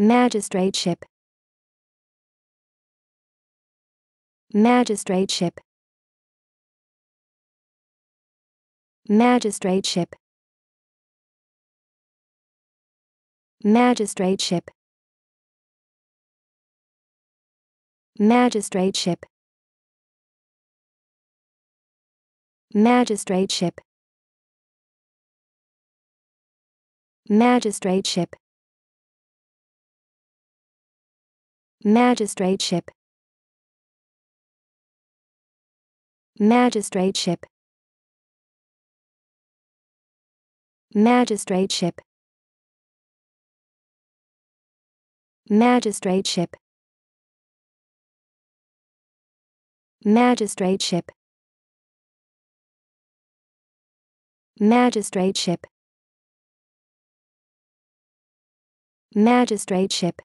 Magistrateship Magistrateship Magistrateship Magistrateship Magistrateship Magistrateship Magistrateship Magistrateship Magistrateship Magistrateship Magistrateship Magistrateship Magistrateship Magistrateship